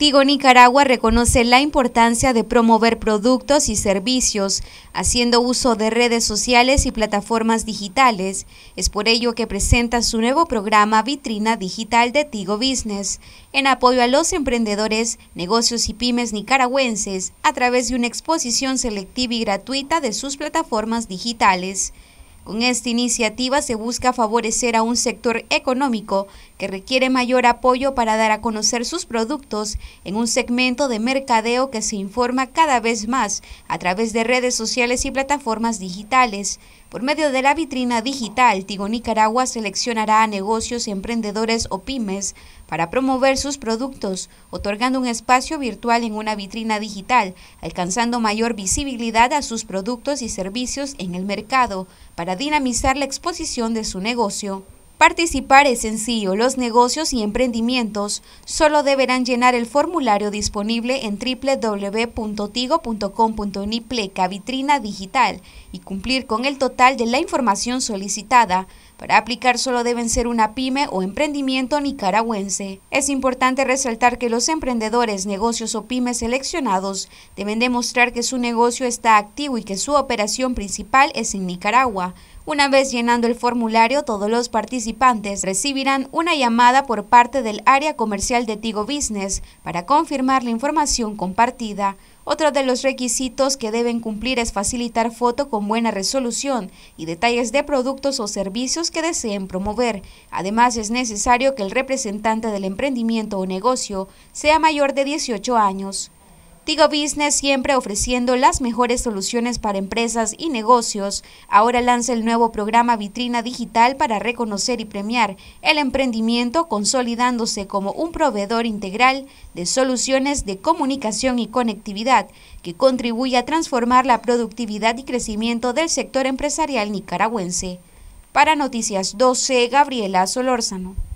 Tigo Nicaragua reconoce la importancia de promover productos y servicios, haciendo uso de redes sociales y plataformas digitales. Es por ello que presenta su nuevo programa Vitrina Digital de Tigo Business, en apoyo a los emprendedores, negocios y pymes nicaragüenses, a través de una exposición selectiva y gratuita de sus plataformas digitales. Con esta iniciativa se busca favorecer a un sector económico que requiere mayor apoyo para dar a conocer sus productos en un segmento de mercadeo que se informa cada vez más a través de redes sociales y plataformas digitales. Por medio de la vitrina digital, Tigo Nicaragua seleccionará a negocios, emprendedores o pymes para promover sus productos, otorgando un espacio virtual en una vitrina digital, alcanzando mayor visibilidad a sus productos y servicios en el mercado para dinamizar la exposición de su negocio. Participar es sencillo, los negocios y emprendimientos solo deberán llenar el formulario disponible en www.tigo.com.nipleca vitrina digital y cumplir con el total de la información solicitada para aplicar solo deben ser una pyme o emprendimiento nicaragüense. Es importante resaltar que los emprendedores, negocios o pymes seleccionados deben demostrar que su negocio está activo y que su operación principal es en Nicaragua. Una vez llenando el formulario, todos los participantes recibirán una llamada por parte del área comercial de Tigo Business para confirmar la información compartida. Otro de los requisitos que deben cumplir es facilitar foto con buena resolución y detalles de productos o servicios que deseen promover. Además, es necesario que el representante del emprendimiento o negocio sea mayor de 18 años. Sigo Business, siempre ofreciendo las mejores soluciones para empresas y negocios, ahora lanza el nuevo programa Vitrina Digital para reconocer y premiar el emprendimiento, consolidándose como un proveedor integral de soluciones de comunicación y conectividad que contribuye a transformar la productividad y crecimiento del sector empresarial nicaragüense. Para Noticias 12, Gabriela Solórzano.